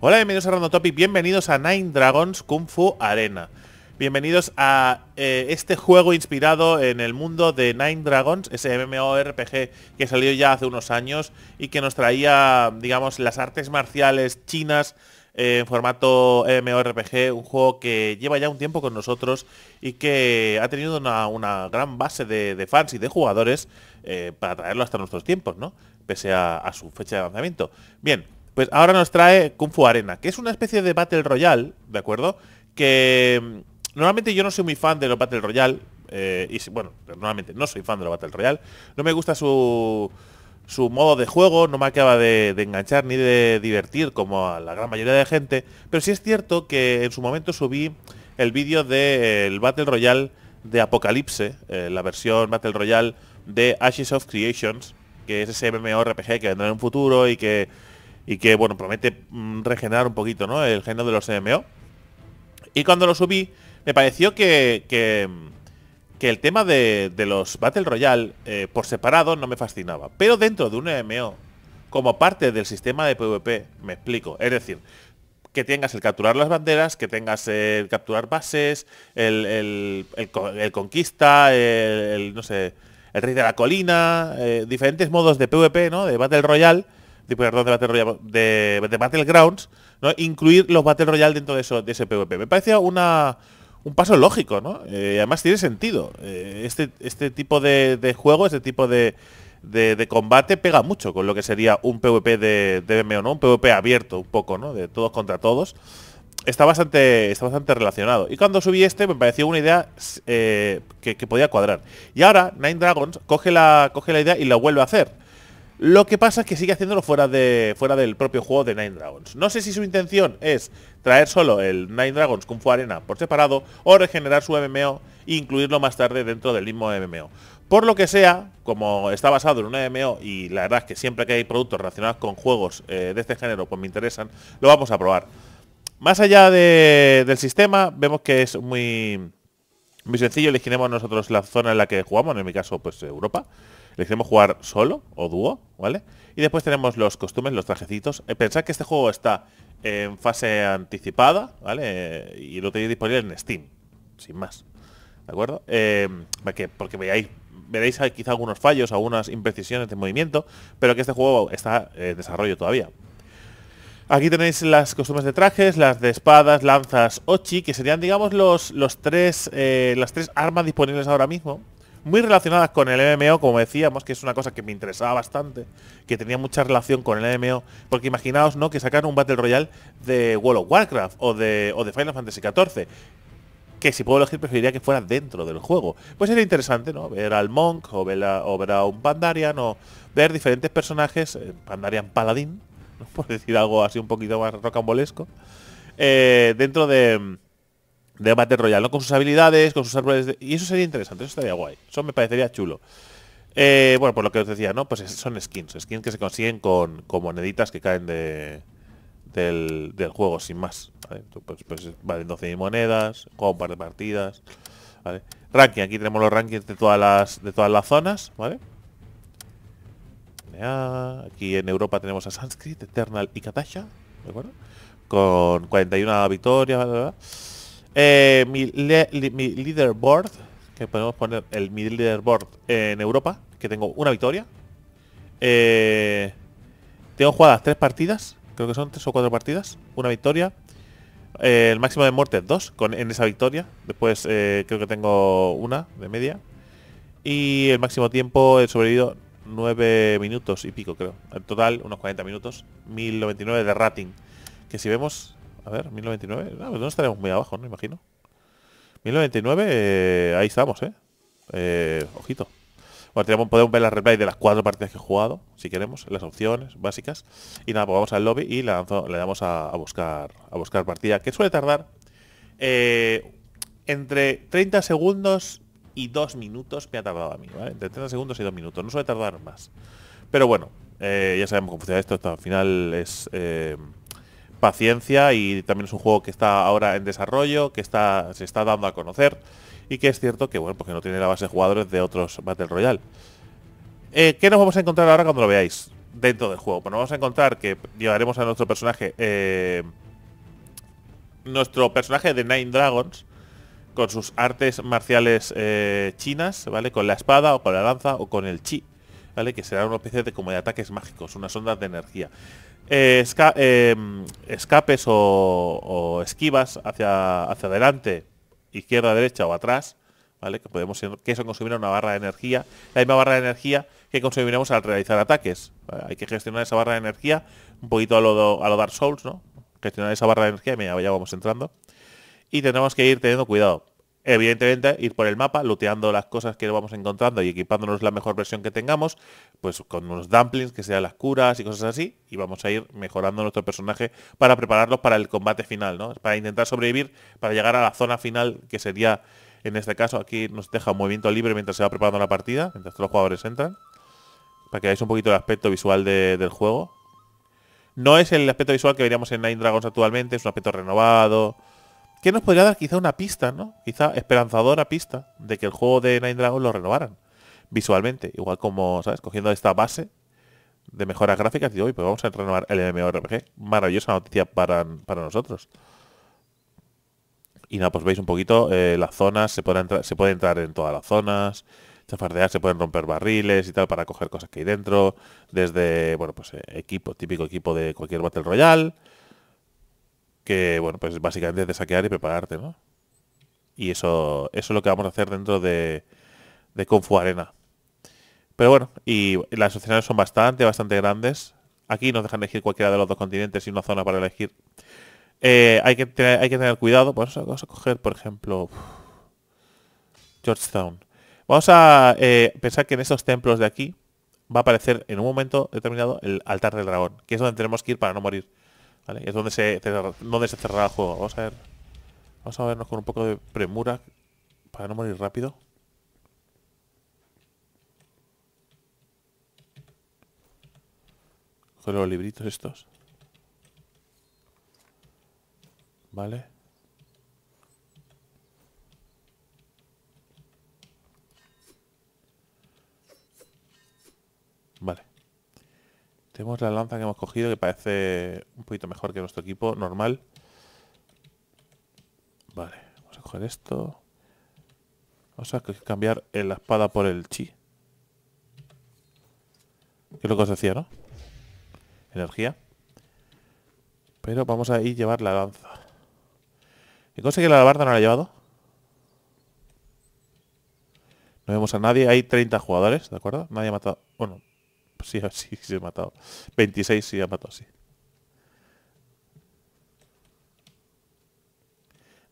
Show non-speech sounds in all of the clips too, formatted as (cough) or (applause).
Hola, bienvenidos a Random Topic, bienvenidos a Nine Dragons Kung Fu Arena. Bienvenidos a eh, este juego inspirado en el mundo de Nine Dragons, ese MMORPG que salió ya hace unos años y que nos traía, digamos, las artes marciales chinas eh, en formato MMORPG, un juego que lleva ya un tiempo con nosotros y que ha tenido una, gran base de, fans y de jugadores eh, para traerlo hasta nuestros tiempos, ¿no? Pese a su fecha de lanzamiento. Bien, pues ahora nos trae Kung Fu Arena, que es una especie de Battle Royale, ¿de acuerdo? Que mm, normalmente yo no soy muy fan de los Battle Royale. Eh, y bueno, normalmente no soy fan de los Battle Royale. No me gusta su, su modo de juego, no me acaba de, enganchar ni de divertir como a la gran mayoría de gente. Pero sí es cierto que en su momento subí el vídeo del Battle Royale de Apocalipse, eh, la versión Battle Royale de Ashes of Creations, que es ese MMORPG que vendrá en un futuro y que y que, bueno, promete mm, regenerar un poquito, ¿no? El género de los MMO. Y cuando lo subí, me pareció que, mm, el tema de, los Battle Royale eh, por separado no me fascinaba. Pero dentro de un MMO, como parte del sistema de PvP, me explico. Es decir, que tengas el capturar las banderas, que tengas el capturar bases, el, conquista, el, no sé, el rey de la colina, eh, diferentes modos de PvP, ¿no? De Battle Royale Tipo de, Battle Royale, de, Battlegrounds, incluir los Battle Royale dentro de, eso, de ese PvP. Me parecía una, un paso lógico, ¿no? Eh, además tiene sentido. Eh, este, este tipo de, juego, este tipo de, combate pega mucho con lo que sería un PvP de, de MMO, ¿no? Un PvP abierto un poco, ¿no? De todos contra todos. Está bastante, está bastante relacionado. Y cuando subí este me pareció una idea eh, que, podía cuadrar. Y ahora Nine Dragons coge la, coge la idea y la vuelve a hacer. Lo que pasa es que sigue haciéndolo fuera, de, fuera del propio juego de Nine Dragons. No sé si su intención es traer solo el Nine Dragons con Fu Arena por separado o regenerar su MMO e incluirlo más tarde dentro del mismo MMO. Por lo que sea, como está basado en un MMO y la verdad es que siempre que hay productos relacionados con juegos eh, de este género pues me interesan, lo vamos a probar. Más allá del sistema, vemos que es muy, muy sencillo, elegiremos nosotros la zona en la que jugamos, en mi caso pues Europa. Le queremos jugar solo o dúo, ¿vale? Y después tenemos los costumes, los trajecitos. Eh, pensad que este juego está en fase anticipada, ¿vale? Eh, y lo tenéis disponible en Steam, sin más. ¿De acuerdo? Eh, porque, porque veáis, veréis quizá algunos fallos, algunas imprecisiones de movimiento, pero que este juego está en desarrollo todavía. Aquí tenéis las costumbres de trajes, las de espadas, lanzas, ochi, que serían, digamos, los, los tres, las tres armas disponibles ahora mismo muy relacionadas con el MMO, como decíamos, que es una cosa que me interesaba bastante, que tenía mucha relación con el MMO, porque imaginaos, ¿no? Que sacaran un Battle Royale de World of Warcraft o de, o de Final Fantasy XIV, que si puedo elegir preferiría que fuera dentro del juego. Pues era interesante, ¿no? Ver al Monk o ver a, un Pandarian o ver diferentes personajes, eh, Pandarian Paladín, (laughs) por decir algo así un poquito más rocambolesco, eh, dentro de de Battle Royale, ¿no? Con sus habilidades, con sus árboles Y eso sería interesante, eso estaría guay. Eso me parecería chulo. Eh, bueno, por lo que os decía, ¿no? Pues son skins, skins que se consiguen con, con moneditas que caen de, del, juego, sin más. ¿vale? Pues, pues vale, 12.000 monedas, juego un par de partidas. Ranking, aquí tenemos los rankings de todas las, de todas las zonas, ¿vale? Aquí en Europa tenemos a Sanskrit, Eternal y Katasha, ¿de acuerdo? Con 41 victorias, eh, mi, leaderboard, que podemos poner el mi leaderboard en Europa, que tengo una victoria. Eh, tengo jugadas tres partidas, creo que son tres o cuatro partidas, una victoria. Eh, el máximo de muertes dos con, en esa victoria. Después creo que tengo una de media. Y el máximo tiempo he sobrevivido 9 minutos y pico, creo. En total, unos 40 minutos. 1099 de rating. Que si vemos, a ver, 1099. No, no estaremos muy abajo, no imagino. 1099, eh, ahí estamos, ¿eh? eh ojito. Bueno, podemos ver la replay de las cuatro partidas que he jugado, si queremos, las opciones básicas. Y nada, pues vamos al lobby y le damos a, buscar a buscar partida, que suele tardar eh, entre 30 segundos y 2 minutos me ha tardado a mí, ¿vale? Entre 30 segundos y 2 minutos, no suele tardar más. Pero bueno, ya sabemos cómo funciona esto, esto al final es paciencia y también es un juego que está ahora en desarrollo, que está, se está dando a conocer y que es cierto que bueno, porque pues no tiene la base de jugadores de otros Battle Royale. Eh, ¿Qué nos vamos a encontrar ahora cuando lo veáis dentro del juego? Pues nos vamos a encontrar que llevaremos a nuestro personaje, eh, nuestro personaje de Nine Dragons, con sus artes marciales eh, chinas, ¿vale? Con la espada o con la lanza o con el chi, ¿vale? Que será una especie de como de ataques mágicos, unas ondas de energía. Eh, em, escapes o, esquivas hacia, hacia adelante, izquierda, derecha o atrás, ¿vale? Que podemos que eso consumirá una barra de energía, la misma barra de energía que consumiremos al realizar ataques. Hay que gestionar esa barra de energía un poquito a lo, a lo Dark Souls, ¿no? Gestionar esa barra de energía, ya vamos entrando. Y tenemos que ir teniendo cuidado evidentemente ir por el mapa, looteando las cosas que vamos encontrando y equipándonos la mejor versión que tengamos, pues con unos dumplings que sean las curas y cosas así, y vamos a ir mejorando nuestro personaje para prepararlos para el combate final, ¿no? Para intentar sobrevivir, para llegar a la zona final que sería, en este caso, aquí nos deja un movimiento libre mientras se va preparando la partida, mientras todos los jugadores entran, para que veáis un poquito el aspecto visual del juego. No es el aspecto visual que veríamos en Nine Dragons actualmente, es un aspecto renovado, que nos podría dar quizá una pista, ¿no? Quizá esperanzadora pista de que el juego de Nine Dragon lo renovaran visualmente. Igual como, ¿sabes? Cogiendo esta base de mejoras gráficas, y, hoy pues vamos a renovar el MMORPG. Maravillosa noticia para, para nosotros. Y nada, pues veis un poquito eh, las zonas, se puede, entrar, se puede entrar en todas las zonas, se pueden romper barriles y tal para coger cosas que hay dentro, desde, bueno, pues eh, equipo, típico equipo de cualquier Battle Royale, que, bueno, pues básicamente es de saquear y prepararte, ¿no? Y eso, eso es lo que vamos a hacer dentro de, de Kung Fu Arena. Pero bueno, y las opciones son bastante, bastante grandes. Aquí nos dejan elegir cualquiera de los dos continentes y una zona para elegir. Eh, hay, que tener, hay que tener cuidado. Pues, vamos a coger, por ejemplo, Georgetown. Vamos a eh, pensar que en estos templos de aquí va a aparecer en un momento determinado el altar del dragón, que es donde tenemos que ir para no morir. ¿Vale? es donde se, donde se cerrará el juego. Vamos a ver. Vamos a vernos con un poco de premura para no morir rápido. Con los libritos estos. Vale. Tenemos la lanza que hemos cogido que parece un poquito mejor que nuestro equipo normal. Vale, vamos a coger esto. Vamos a cambiar la espada por el chi. ¿Qué es lo que os decía, ¿no? Energía. Pero vamos a ir a llevar la lanza. ¿Y cosa que la alabarda no la ha llevado? No vemos a nadie. Hay 30 jugadores, ¿de acuerdo? Nadie ha matado... Bueno, (laughs) Sí, sí, sí ha matado. 26 sí ha matado, sí.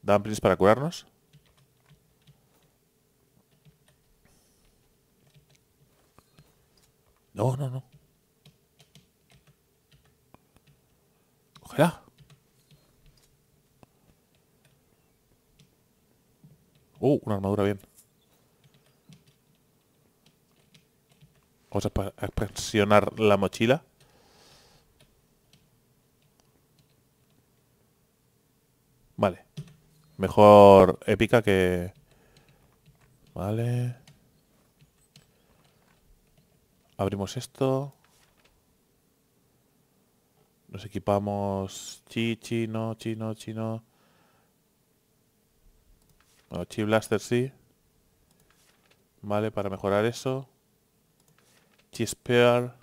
Dumplings para curarnos. No, no, no. Cógela. Oh, una armadura bien. Vamos a presionar la mochila. Vale. Mejor épica que... Vale. Abrimos esto. Nos equipamos chi, chino, chino, chino. Bueno, chi blaster sí. Vale, para mejorar eso. Chispear.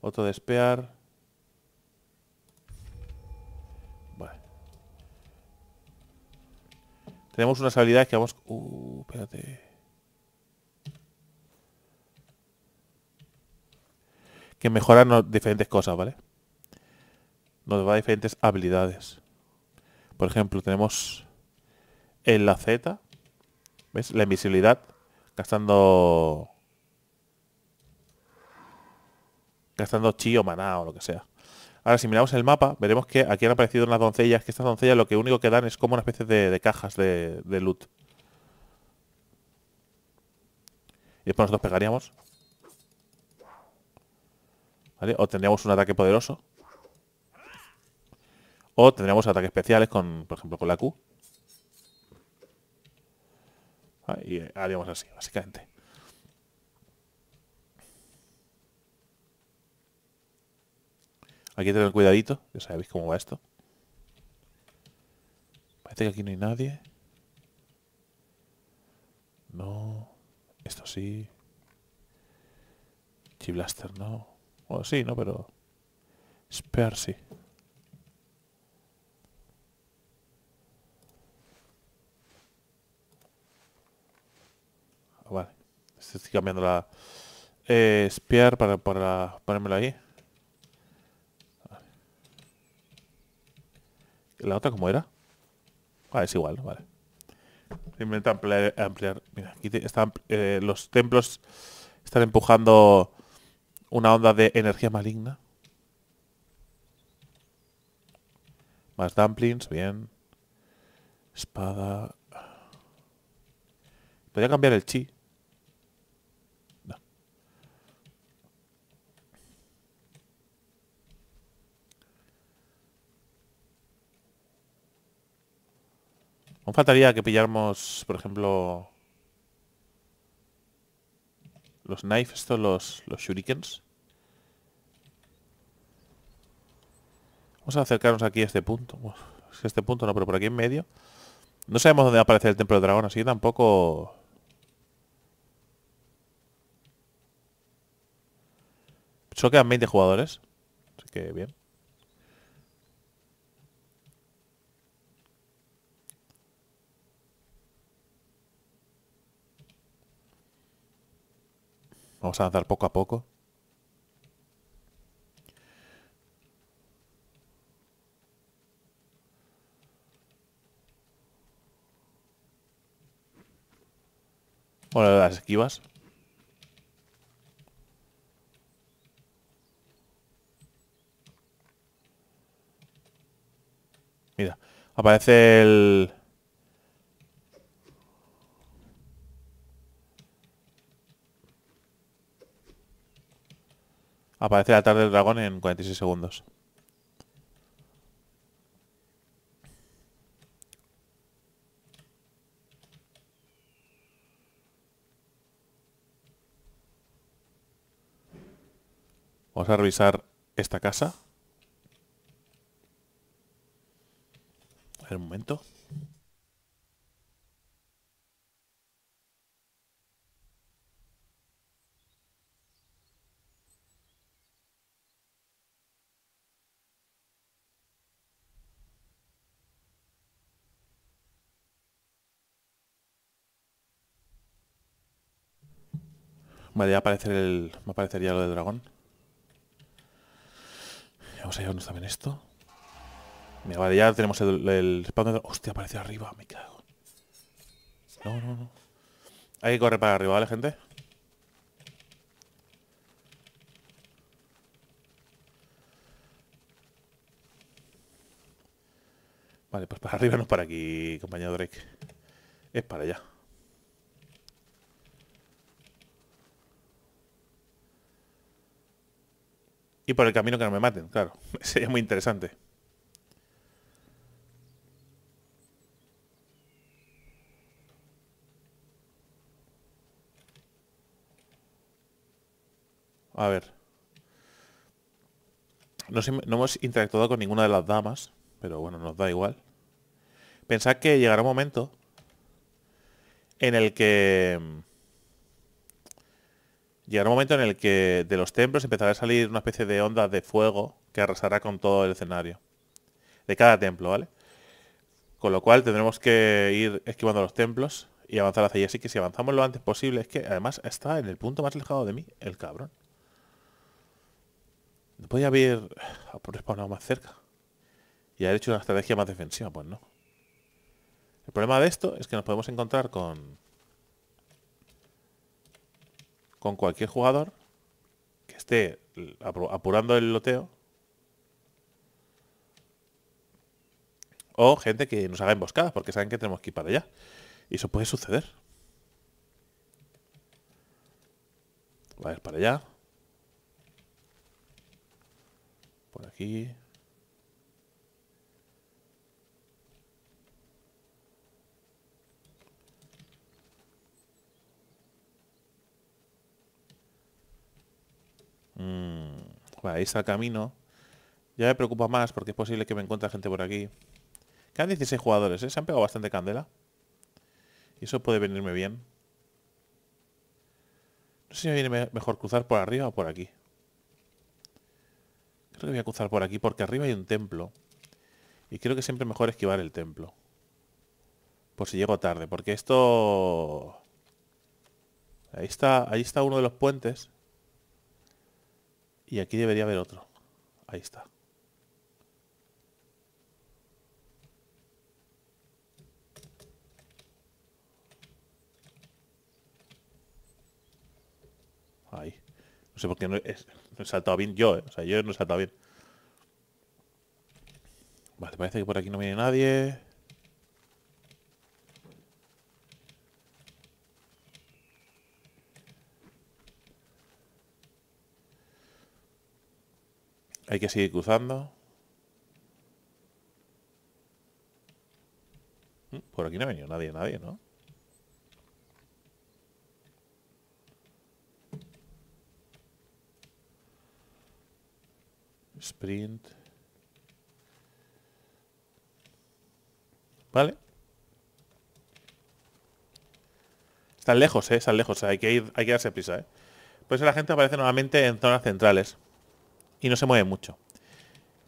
Otro de Vale. Tenemos unas habilidades que vamos... Uh, espérate. Que mejoran diferentes cosas, ¿vale? Nos va a diferentes habilidades. Por ejemplo, tenemos en la Z, ¿ves? La invisibilidad, gastando gastando chi o maná o lo que sea. Ahora, si miramos el mapa, veremos que aquí han aparecido unas doncellas, que estas doncellas lo que único que dan es como una especie de, cajas de, loot. Y después nosotros pegaríamos. ¿Vale? O tendríamos un ataque poderoso. O tendríamos ataques especiales con, por ejemplo, con la Q. Ah, y haríamos así, básicamente. Hay que tener cuidadito, ya sabéis cómo va esto. Parece que aquí no hay nadie. No. Esto sí. Chiblaster no. Bueno, sí, no, pero... Spear sí. Ah, vale. Estoy cambiando la... Eh, spear para, para ponérmelo ahí. ¿La otra cómo era? Ah, es igual, vale. Se ampliar, Mira, aquí están, eh, los templos están empujando una onda de energía maligna. Más dumplings, bien. Espada. Podría cambiar el chi. Aún faltaría que pilláramos, por ejemplo, los knives, estos, los, los shurikens. Vamos a acercarnos aquí a este punto. este punto no, pero por aquí en medio. No sabemos dónde va a aparecer el templo de dragón, así que tampoco... Solo quedan 20 jugadores. Así que bien. Vamos a avanzar poco a poco. Bueno, las esquivas. Mira, aparece el, Aparece la tarde del dragón en 46 segundos. Vamos a revisar esta casa. A un momento. Vale, ya aparecer el... me aparecería lo del dragón. Vamos a llevarnos también esto. Mira, vale, ya tenemos el, el Hostia, aparece arriba, me cago. No, no, no. Hay que correr para arriba, ¿vale, gente? Vale, pues para arriba no es para aquí, compañero Drake. Es para allá. Y por el camino que no me maten, claro. (laughs) Sería muy interesante. A ver. No, hemos interactuado con ninguna de las damas, pero bueno, nos da igual. Pensad que llegará un momento en el que... Mm, llegará un momento en el que de los templos empezará a salir una especie de onda de fuego que arrasará con todo el escenario. De cada templo, ¿vale? Con lo cual tendremos que ir esquivando los templos y avanzar hacia allí. Así que si avanzamos lo antes posible, es que además está en el punto más alejado de mí, el cabrón. No podía haber respawnado más cerca. Y haber hecho una estrategia más defensiva, pues no. El problema de esto es que nos podemos encontrar con con cualquier jugador que esté apurando el loteo o gente que nos haga emboscadas porque saben que tenemos que ir para allá. Y eso puede suceder. A ver, para allá. Por aquí. Ahí está el camino. Ya me preocupa más porque es posible que me encuentre gente por aquí. Quedan 16 jugadores, ¿eh? Se han pegado bastante candela. Y eso puede venirme bien. No sé si me viene mejor cruzar por arriba o por aquí. Creo que voy a cruzar por aquí porque arriba hay un templo. Y creo que siempre mejor esquivar el templo. Por si llego tarde, porque esto... Ahí está, ahí está uno de los puentes. Y aquí debería haber otro. Ahí está. Ahí. No sé por qué no he, saltado bien yo, eh. O sea, yo no he saltado bien. Vale, parece que por aquí no viene nadie. Hay que seguir cruzando. Mm, por aquí no ha venido nadie, nadie, ¿no? Sprint. Vale. Están lejos, ¿eh? Están lejos. ¿eh? hay, que ir, hay que darse prisa, ¿eh? Pues la gente aparece nuevamente en zonas centrales y no se mueve mucho.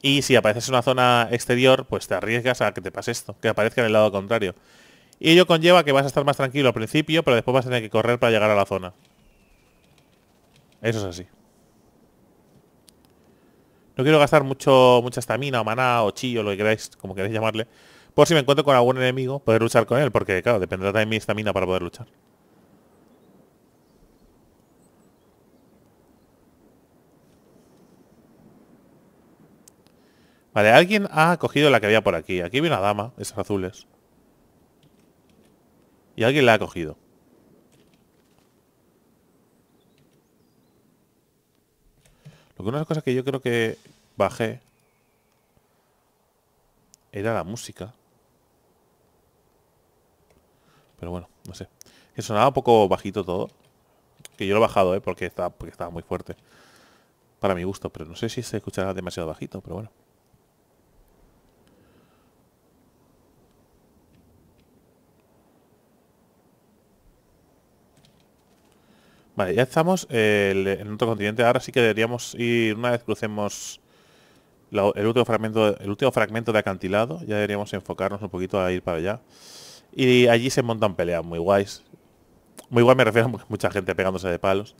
Y si apareces en una zona exterior, pues te arriesgas a que te pase esto, que aparezca en el lado contrario. Y ello conlleva que vas a estar más tranquilo al principio, pero después vas a tener que correr para llegar a la zona. Eso es así. No quiero gastar mucho mucha estamina o maná o chillo lo que queráis, como queráis llamarle. Por si me encuentro con algún enemigo, poder luchar con él, porque claro, dependerá también mi estamina para poder luchar. Vale, alguien ha cogido la que había por aquí. Aquí vi una dama, esas azules. Y alguien la ha cogido. Lo que una de las cosas que yo creo que bajé era la música. Pero bueno, no sé. Que sonaba un poco bajito todo. Que yo lo he bajado, ¿eh? Porque estaba, porque estaba muy fuerte. Para mi gusto, pero no sé si se escuchará demasiado bajito, pero bueno. Vale, ya estamos eh, en otro continente. Ahora sí que deberíamos ir, una vez crucemos el, último fragmento, el último fragmento de acantilado, ya deberíamos enfocarnos un poquito a ir para allá. Y allí se montan peleas muy guays. Muy guay me refiero a mucha gente pegándose de palos.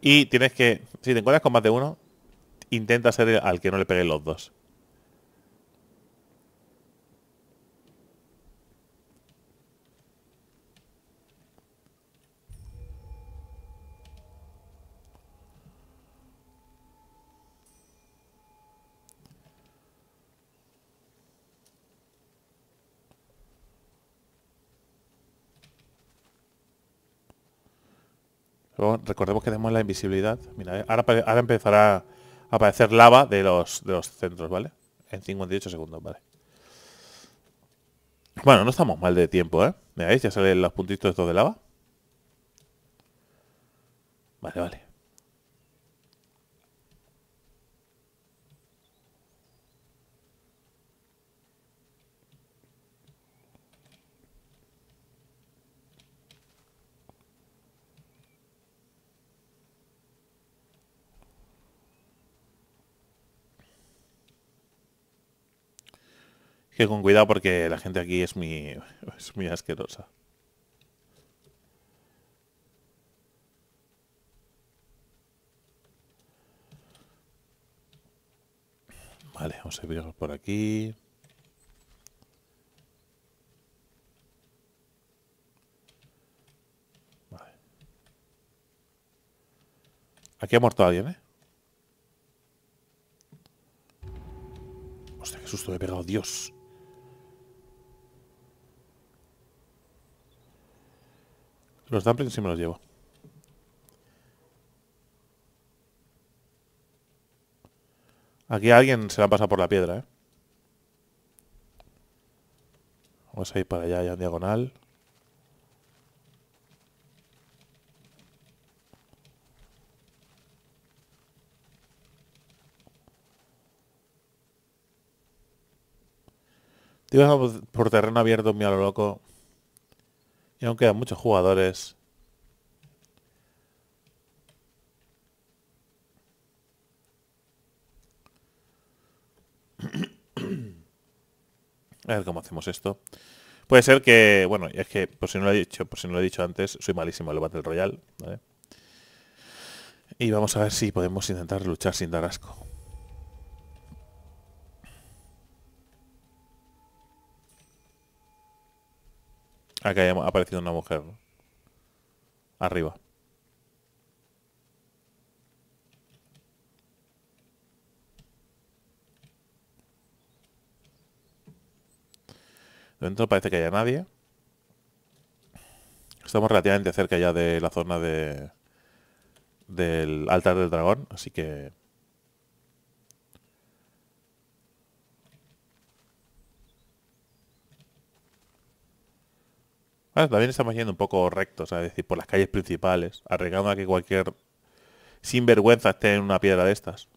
Y tienes que, si te encuentras con más de uno, intenta ser al que no le peguen los dos. recordemos que tenemos la invisibilidad. Eh, ahora, empezará a aparecer lava de los, de centros, ¿vale? En 58 segundos, ¿vale? Bueno, no estamos mal de tiempo, ¿eh? Ya salen los puntitos estos de lava. Vale, vale. que con cuidado porque la gente aquí es muy, es muy asquerosa. Vale, vamos a ir por aquí. Vale. Aquí ha muerto alguien, ¿eh? Hostia, qué susto me he pegado, Dios. Los dumplings sí me los llevo. Aquí alguien se la pasa por la piedra, ¿eh? Vamos a ir para allá, ya en diagonal. Te ibas por terreno abierto, mira lo loco. Y aún quedan muchos jugadores. A ver cómo hacemos esto. Puede ser que, bueno, es que por si no lo he dicho, por si no lo he dicho antes, soy malísimo el Battle Royale, ¿vale? Y vamos a ver si podemos intentar luchar sin dar asco. Acá ha aparecido una mujer. Arriba. Dentro parece que haya nadie. Estamos relativamente cerca ya de la zona de del altar del dragón, así que también estamos yendo un poco rectos, es decir, por las calles principales, arreglando a que cualquier sinvergüenza esté en una piedra de estas.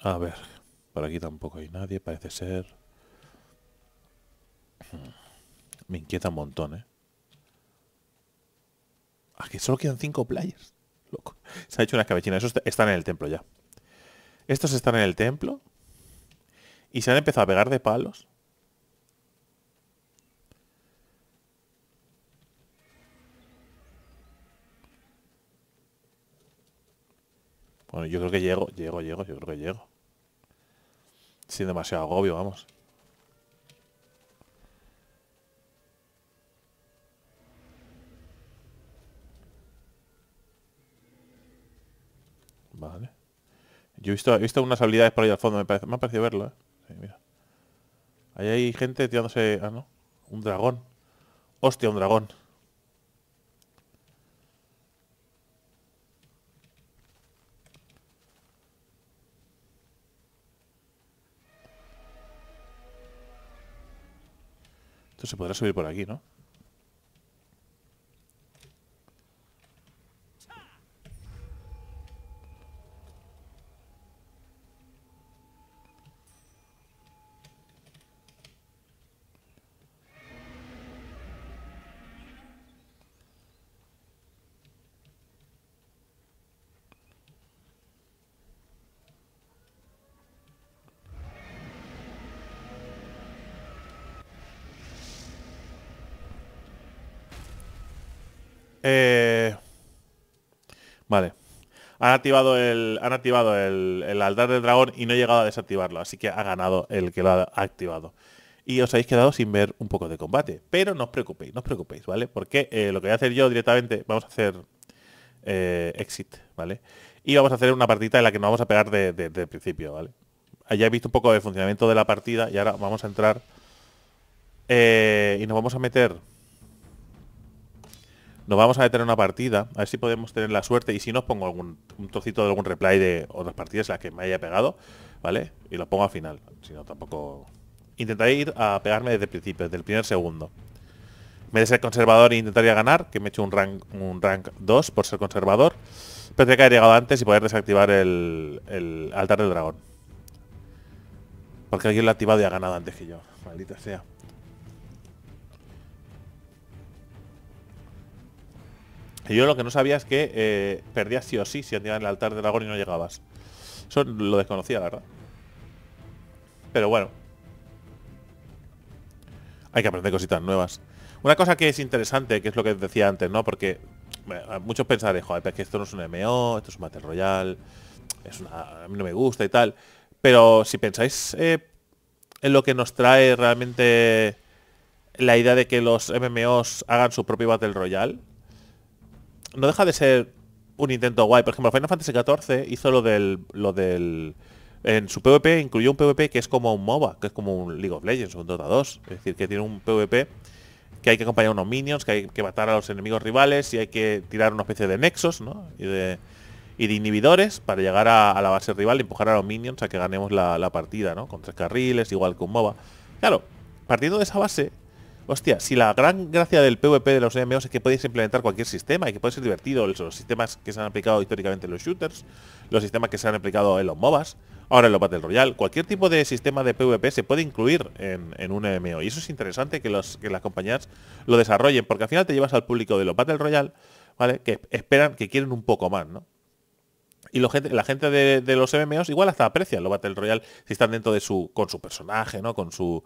A ver, por aquí tampoco hay nadie, parece ser. Hmm. Me inquieta un montón, ¿eh? Aquí ah, solo quedan cinco players. Loco. Se ha hecho una cabecinas. Esos están en el templo ya. Estos están en el templo. Y se han empezado a pegar de palos. Bueno, yo creo que llego, llego, llego, yo creo que llego. Sin demasiado agobio, vamos. Vale. Yo he visto, he visto unas habilidades por ahí al fondo, me, parece, me ha parecido verlo, ¿eh? Ahí hay gente tirándose... Ah, no. Un dragón. Hostia, un dragón. Entonces se podrá subir por aquí, ¿no? Eh, vale. Han activado, el, han activado el, el, altar del dragón y no he llegado a desactivarlo, así que ha ganado el que lo ha activado. Y os habéis quedado sin ver un poco de combate. Pero no os preocupéis, no os preocupéis, ¿vale? Porque eh, lo que voy a hacer yo directamente, vamos a hacer eh, exit, ¿vale? Y vamos a hacer una partida en la que nos vamos a pegar desde el principio, ¿vale? Ya he visto un poco de funcionamiento de la partida y ahora vamos a entrar y nos vamos a meter nos vamos a meter en una partida, a ver si podemos tener la suerte y si no pongo algún, un trocito de algún replay de otras partidas las que me haya pegado, ¿vale? Y lo pongo al final, si no tampoco... Intentaré ir a pegarme desde el principio, desde el primer segundo. Me de ser conservador e intentaría ganar, que me he hecho un rank, un rank 2 por ser conservador. Pero tendría que haber llegado antes y poder desactivar el, el altar del dragón. Porque alguien lo ha activado y ha ganado antes que yo. Maldita sea. Y yo lo que no sabía es que eh, perdías sí o sí si en el altar de dragón y no llegabas. Eso lo desconocía, la verdad. Pero bueno. Hay que aprender cositas nuevas. Una cosa que es interesante, que es lo que decía antes, ¿no? Porque muchos pensaréis, joder, pero es que esto no es un MMO, esto es un Battle Royale, es a mí no me gusta y tal. Pero si pensáis eh, en lo que nos trae realmente la idea de que los MMOs hagan su propio Battle Royale, no deja de ser un intento guay. Por ejemplo, Final Fantasy XIV hizo lo del, lo del en su PvP incluyó un PvP que es como un MOBA, que es como un League of Legends o un Dota 2. Es decir, que tiene un PvP que hay que acompañar a unos minions, que hay que matar a los enemigos rivales y hay que tirar una especie de nexos, ¿no? Y de, inhibidores para llegar a, la base rival y empujar a los minions a que ganemos la, la, partida, ¿no? Con tres carriles, igual que un MOBA. Claro, partiendo de esa base, hostia, si la gran gracia del PvP de los MMOs es que podéis implementar cualquier sistema y que puede ser divertido, los sistemas que se han aplicado históricamente en los shooters, los sistemas que se han aplicado en los MOBAs, ahora en los Battle Royale, cualquier tipo de sistema de PvP se puede incluir en, un MMO. Y eso es interesante que, los, las compañías lo desarrollen, porque al final te llevas al público de los Battle Royale, ¿vale? Que esperan, que quieren un poco más, ¿no? Y la gente de, los MMOs igual hasta aprecia los Battle Royale si están dentro de su. con su personaje, ¿no? Con su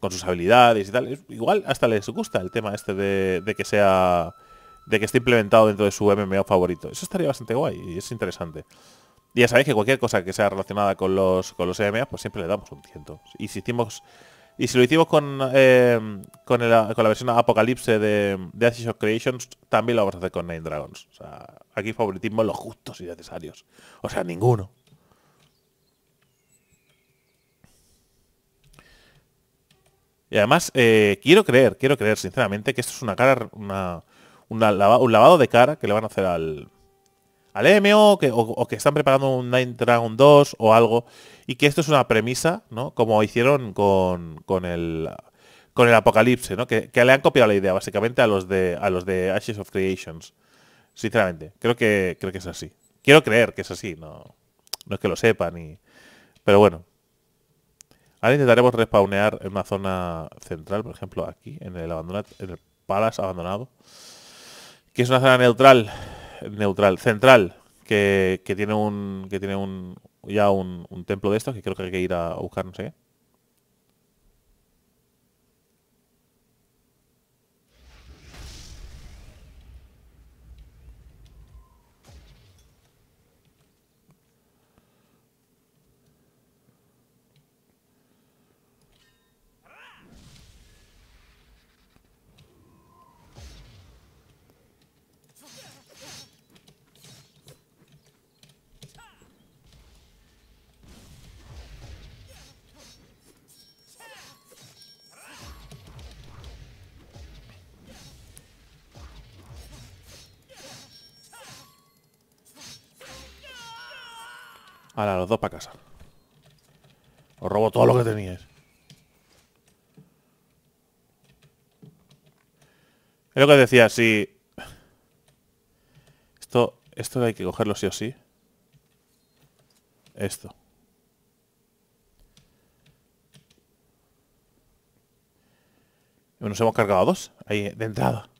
con sus habilidades y tal. Igual hasta les gusta el tema este de, que sea de que esté implementado dentro de su MMO favorito. Eso estaría bastante guay y es interesante. Y ya sabéis que cualquier cosa que sea relacionada con los con los MMO, pues siempre le damos un ciento. Y si hicimos y si lo hicimos con, eh, con, la versión Apocalipse de, de Ashes of Creations, también lo vamos a hacer con Nine Dragons. O sea, aquí favoritismo los justos y necesarios. O sea, ninguno. Y además, eh, quiero creer, quiero creer sinceramente que esto es una cara, una, un lavado de cara que le van a hacer al, al MO o, que están preparando un Nine Dragon 2 o algo y que esto es una premisa, ¿no? Como hicieron con, con el con el apocalipse, ¿no? Que, le han copiado la idea básicamente a los de a los de Ashes of Creations. Sinceramente, creo que creo que es así. Quiero creer que es así, no no es que lo sepan ni pero bueno, Ahora intentaremos respawnear en una zona central, por ejemplo, aquí, en el, abandonado, en el Palace abandonado. Que es una zona neutral, neutral, central, que, tiene un que tiene un ya un, templo de estos, que creo que hay que ir a, buscar, no sé qué. Ahora, los dos para casa. Os robo todo lo que teníais. Es lo que decía, si... Esto, esto hay que cogerlo sí o sí. Esto. Nos hemos cargado dos ahí de entrada.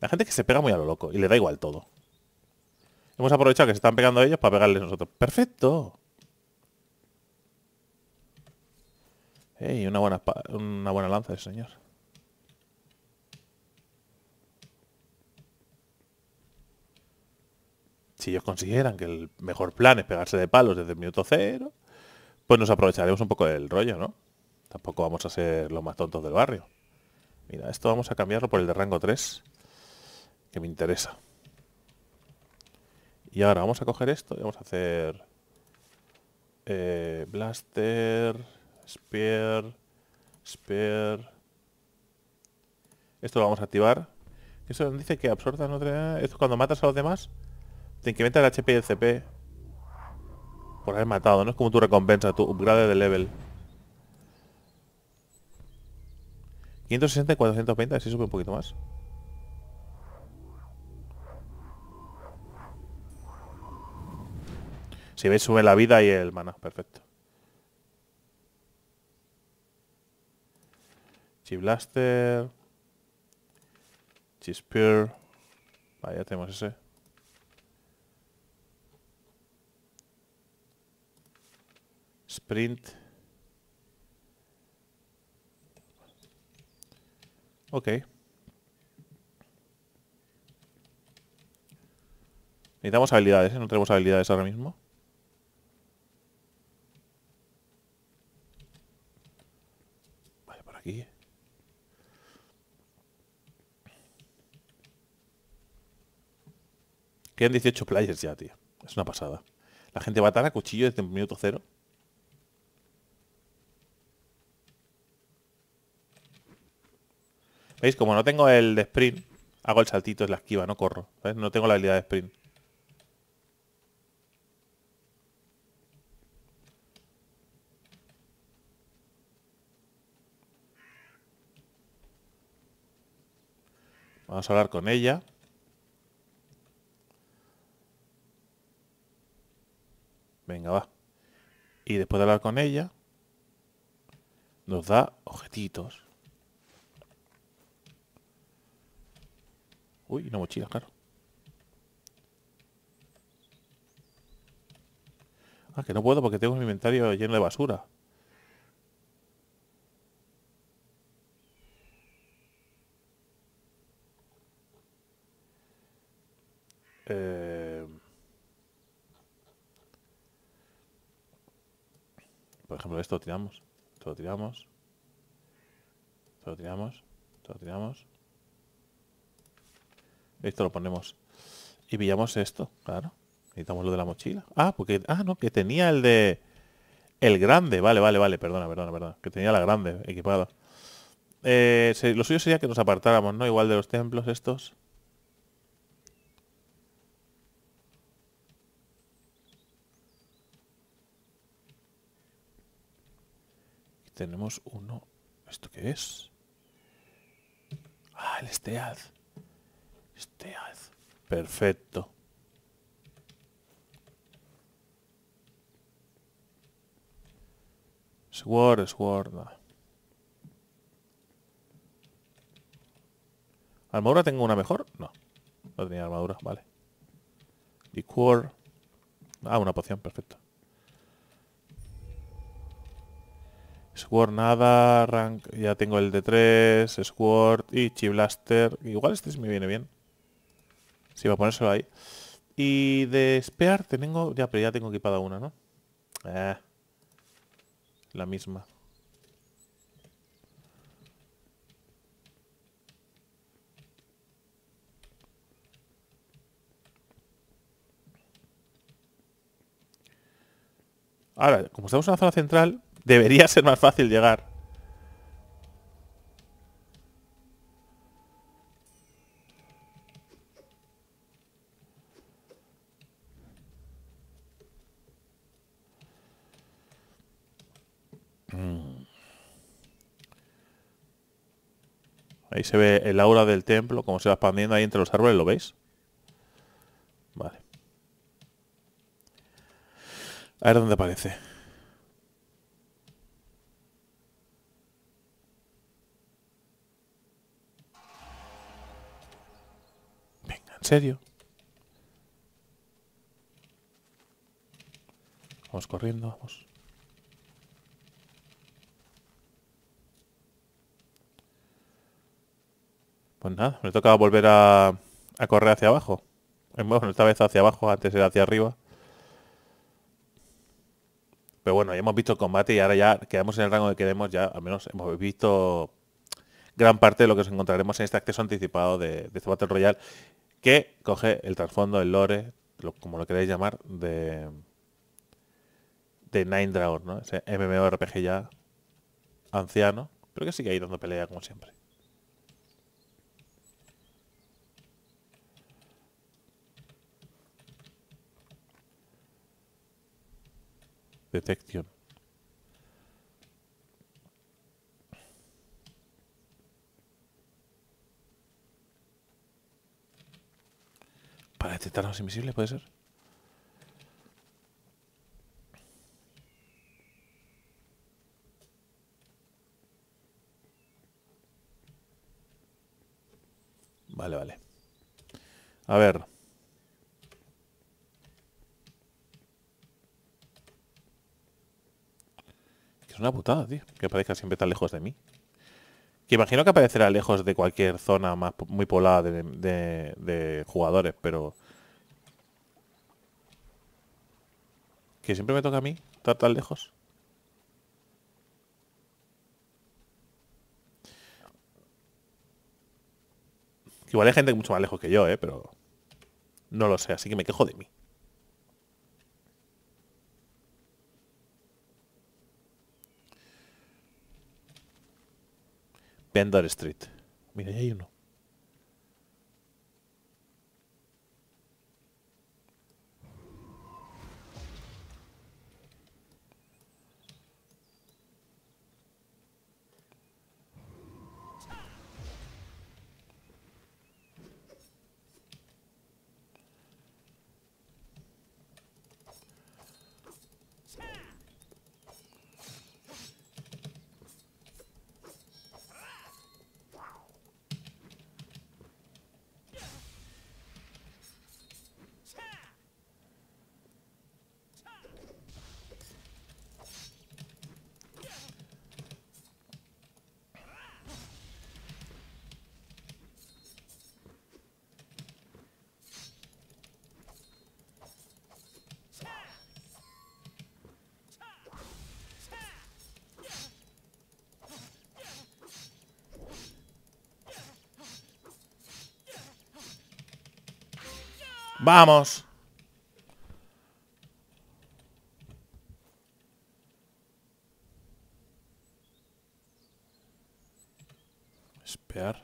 La gente que se pega muy a lo loco y le da igual todo. Hemos aprovechado que se están pegando ellos para pegarles nosotros. ¡Perfecto! ¡Ey! Una buena, una buena lanza ese señor. Si ellos consideran que el mejor plan es pegarse de palos desde el minuto cero, pues nos aprovecharemos un poco del rollo, ¿no? Tampoco vamos a ser los más tontos del barrio. Mira, esto vamos a cambiarlo por el de rango 3, que me interesa. Y ahora vamos a coger esto y vamos a hacer eh, Blaster, Spear, Spear. Esto lo vamos a activar. Eso dice que absorbas no Esto cuando matas a los demás, te incrementa el HP y el CP. Por haber matado, ¿no? Es como tu recompensa, tu upgrade de level. 560 y 420, así sube un poquito más. Si veis, sube la vida y el mana. Perfecto. Chiblaster. Chispear. vaya ya tenemos ese. Sprint. Ok. Necesitamos habilidades, ¿eh? No tenemos habilidades ahora mismo. Quedan 18 players ya, tío. Es una pasada. La gente va a estar a cuchillo desde el minuto cero. ¿Veis? Como no tengo el de sprint, hago el saltito, es la esquiva, no corro. No tengo la habilidad de sprint. Vamos a hablar con ella. Venga, va. Y después de hablar con ella, nos da objetitos. Uy, una mochila, claro. Ah, que no puedo porque tengo un inventario lleno de basura. Eh... Por ejemplo, esto tiramos. todo lo tiramos. todo tiramos. todo tiramos. Esto lo ponemos. Y pillamos esto, claro. Necesitamos lo de la mochila. Ah, porque... Ah, no, que tenía el de... El grande. Vale, vale, vale. Perdona, perdona, perdona. Que tenía la grande equipada. Eh, lo suyo sería que nos apartáramos, ¿no? Igual de los templos estos. tenemos uno. ¿Esto qué es? Ah, el Estead. Estead. Perfecto. Sword, Sword. No. ¿Armadura tengo una mejor? No. No tenía armadura, vale. Liquor. Ah, una poción, perfecto. Sword nada, rank, ya tengo el de 3, Sword y Chiblaster. Igual este sí me viene bien. Si sí, va a ponérselo ahí. Y de Spear tengo... Ya, pero ya tengo equipada una, ¿no? Eh, la misma. Ahora, como estamos en la zona central, Debería ser más fácil llegar. Mm. Ahí se ve el aura del templo, como se va expandiendo ahí entre los árboles, ¿lo veis? Vale. A ver dónde aparece. serio? Vamos corriendo, vamos. Pues nada, me toca volver a, correr hacia abajo. Eh, bueno, esta vez hacia abajo, antes era hacia arriba. Pero bueno, ya hemos visto el combate y ahora ya quedamos en el rango que queremos, ya al menos hemos visto gran parte de lo que nos encontraremos en este acceso anticipado de, de este Battle Royale que coge el trasfondo, el lore, como lo queréis llamar, de, de Nine Dragon, ¿no? Ese MMORPG ya anciano, pero que sigue ahí dando pelea como siempre. Detection. está los invisibles, ¿puede ser? Vale, vale. A ver. Es una putada, tío. Que aparezca siempre tan lejos de mí. Que imagino que aparecerá lejos de cualquier zona más muy poblada de jugadores, pero Que siempre me toca a mí estar tan lejos. Igual hay gente mucho más lejos que yo, ¿eh? Pero no lo sé, así que me quejo de mí. Bender Street. Mira, ahí hay uno. Vamos. Esperar.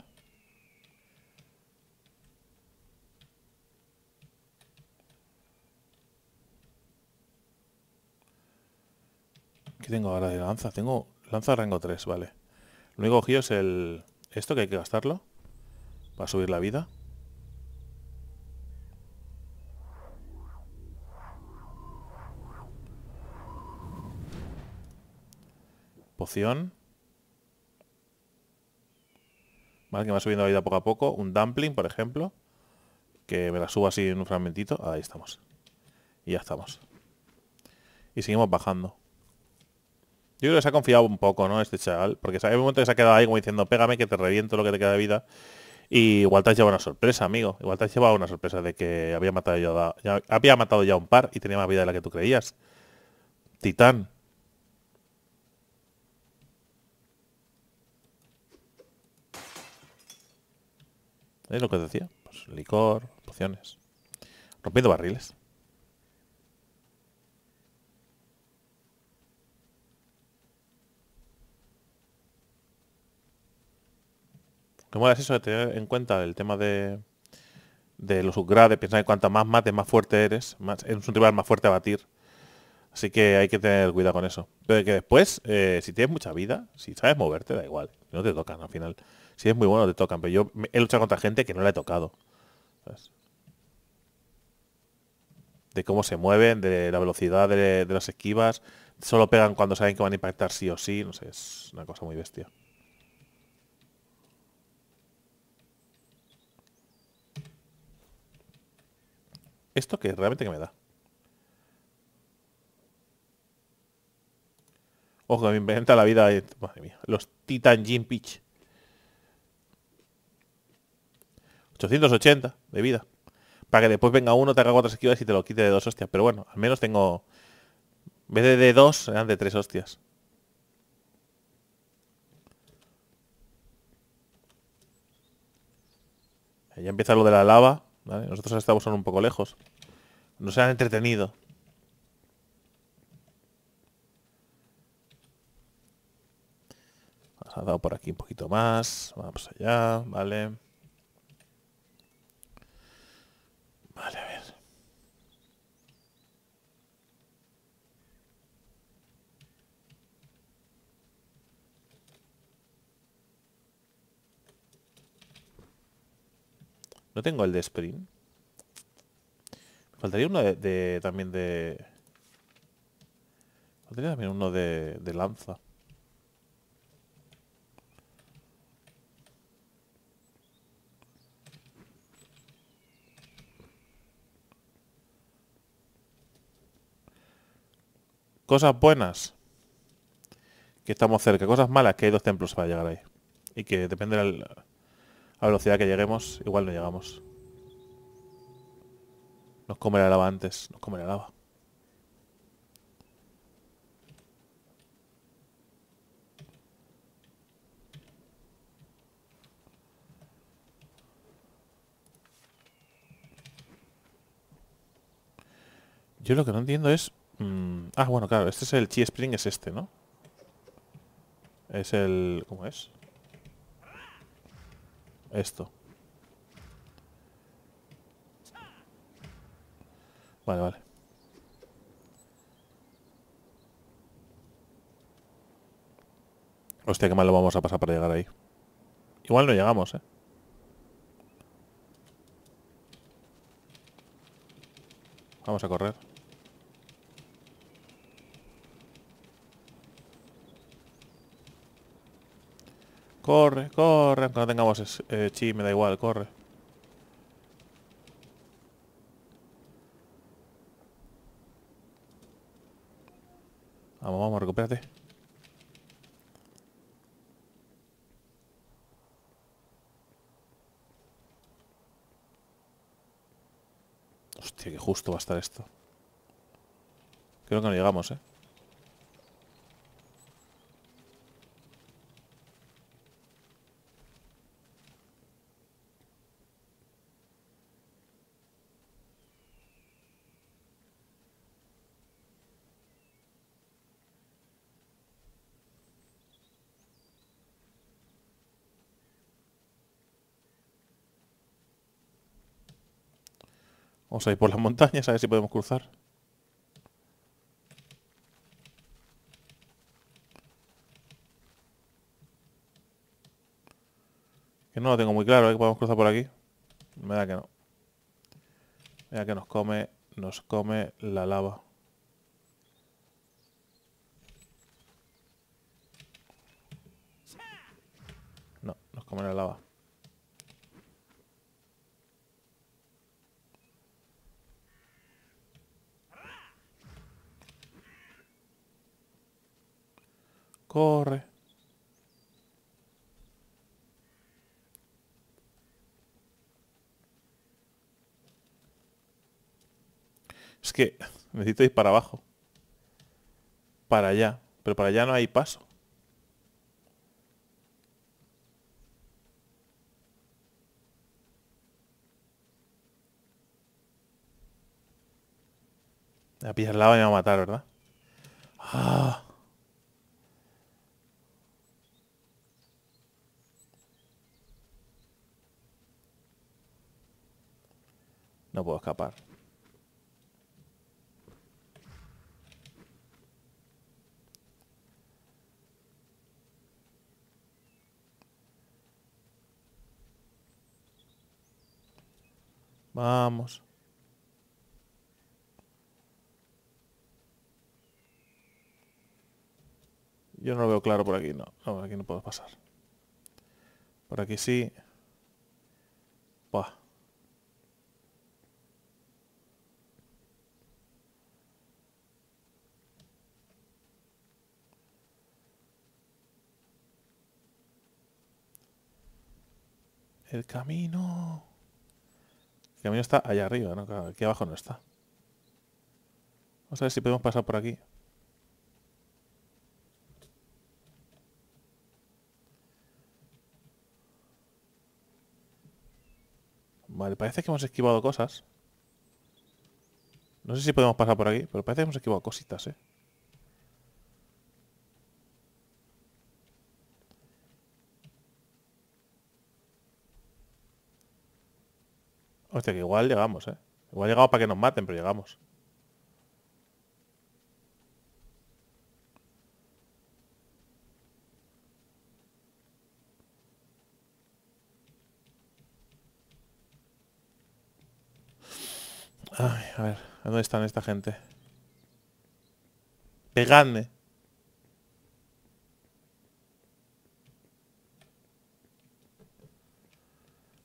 ¿Qué tengo ahora de lanza? Tengo lanza rango 3, vale. Lo único que es el... Esto que hay que gastarlo. Para subir la vida. más ¿Vale? Que va subiendo la vida poco a poco. Un dumpling, por ejemplo. Que me la suba así en un fragmentito. Ahí estamos. Y ya estamos. Y seguimos bajando. Yo les que ha confiado un poco, ¿no? Este chaval. Porque sabe un momento que se ha quedado ahí como diciendo, pégame que te reviento lo que te queda de vida. Y igual te has llevado una sorpresa, amigo. Igual te has llevado una sorpresa de que había matado ya había matado ya un par y tenía más vida de la que tú creías. Titán. Es lo que decía. Pues licor, pociones. Rompiendo barriles. ¿Cómo eso de tener en cuenta el tema de, de los subgrades? piensa que cuanto más mate, más fuerte eres, Es un rival más fuerte a batir. Así que hay que tener cuidado con eso. Pero que después, eh, si tienes mucha vida, si sabes moverte, da igual. No te tocan al final. Si es muy bueno te tocan, pero yo he luchado contra gente que no la he tocado. De cómo se mueven, de la velocidad de, las esquivas. Solo pegan cuando saben que van a impactar sí o sí. No sé, es una cosa muy bestia. ¿Esto que realmente que me da? Ojo, me inventa la vida. Madre mía. Los Titan Jim Peach. 880 de vida. Para que después venga uno, te haga cuatro esquivas y te lo quite de dos hostias. Pero bueno, al menos tengo... En vez de, de dos, eran de tres hostias. Ya empieza lo de la lava. Nosotros estamos un poco lejos. Nos han entretenido. Vamos a dar por aquí un poquito más. Vamos allá, vale. Vale, a ver. No tengo el de sprint. faltaría uno de, de también de... Faltaría también uno de, de lanza. Cosas buenas. Que estamos cerca. Cosas malas, que hay dos templos para llegar ahí. Y que depende de la, velocidad que lleguemos, igual no llegamos. Nos come la lava antes. Nos come la lava. Yo lo que no entiendo es Mm. ah, bueno, claro, este es el Chi Spring, es este, ¿no? Es el... ¿Cómo es? Esto. Vale, vale. Hostia, qué mal lo vamos a pasar para llegar ahí. Igual no llegamos, ¿eh? Vamos a correr. Corre, corre, aunque no tengamos eh, chi, me da igual, corre. Vamos, vamos, recupérate. Hostia, que justo va a estar esto. Creo que no llegamos, ¿eh? Vamos a ir por las montañas a ver si podemos cruzar. Que no lo tengo muy claro, a ¿eh? podemos cruzar por aquí. Me da que no. Me da que nos come, nos come la lava. No, nos come la lava. corre. Es que necesito ir para abajo. Para allá. Pero para allá no hay paso. Me va a pillar lava y me va a matar, ¿verdad? Ah. No puedo escapar. Vamos. Yo no lo veo claro por aquí, no. No, aquí no puedo pasar. Por aquí sí. El camino. El camino está allá arriba, ¿no? Aquí abajo no está. Vamos a ver si podemos pasar por aquí. Vale, parece que hemos esquivado cosas. No sé si podemos pasar por aquí, pero parece que hemos esquivado cositas, ¿eh? Hostia, que igual llegamos, ¿eh? Igual llegamos para que nos maten, pero llegamos. Ay, a ver, ¿a dónde están esta gente? Pegadme.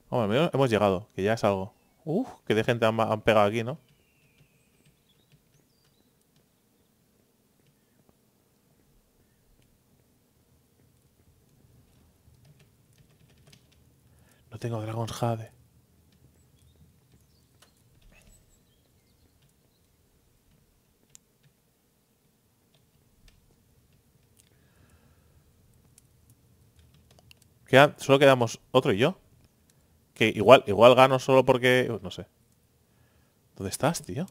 Hombre, hemos llegado, que ya es algo. Uf, que de gente han, pegado aquí, ¿no? No tengo Dragon Jade. solo quedamos otro y yo. Que igual, igual gano solo porque... No sé. ¿Dónde estás, tío?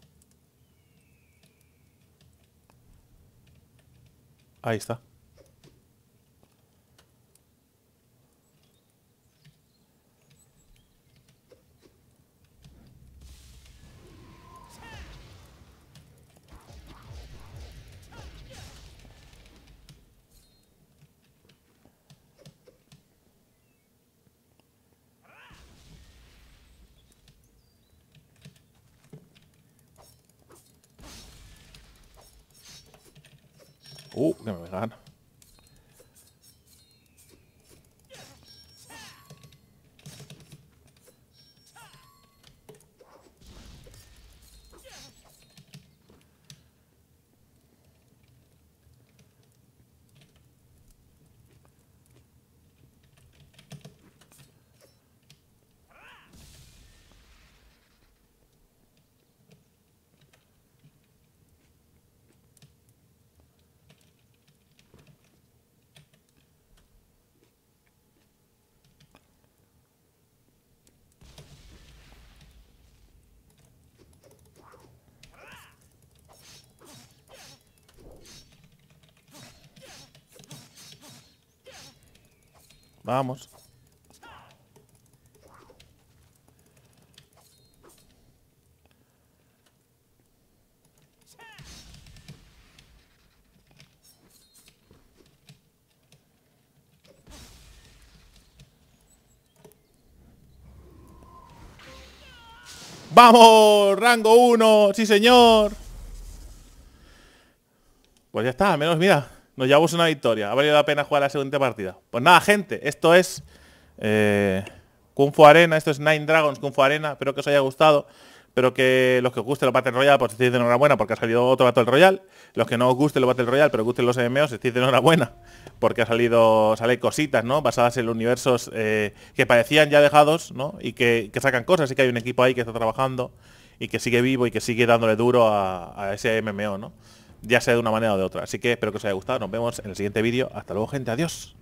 Ahí está. Oh, come on. Vamos. ¡Vamos! Rango 1, sí señor. Pues ya está, menos mira, nos llevamos una victoria. Ha valido la pena jugar la siguiente partida. Pues nada, gente. Esto es... Eh, Kung Fu Arena. Esto es Nine Dragons Kung Fu Arena. Espero que os haya gustado. pero que los que os guste los Battle Royale, pues estéis de enhorabuena porque ha salido otro Battle Royale. Los que no os guste los Battle Royale, pero os gusten los MMOs, estéis de enhorabuena porque ha salido, sale cositas, ¿no? Basadas en universos eh, que parecían ya dejados, ¿no? Y que, sacan cosas. Así que hay un equipo ahí que está trabajando y que sigue vivo y que sigue dándole duro a, a ese MMO, ¿no? ya sea de una manera o de otra. Así que espero que os haya gustado. Nos vemos en el siguiente vídeo. Hasta luego, gente. Adiós.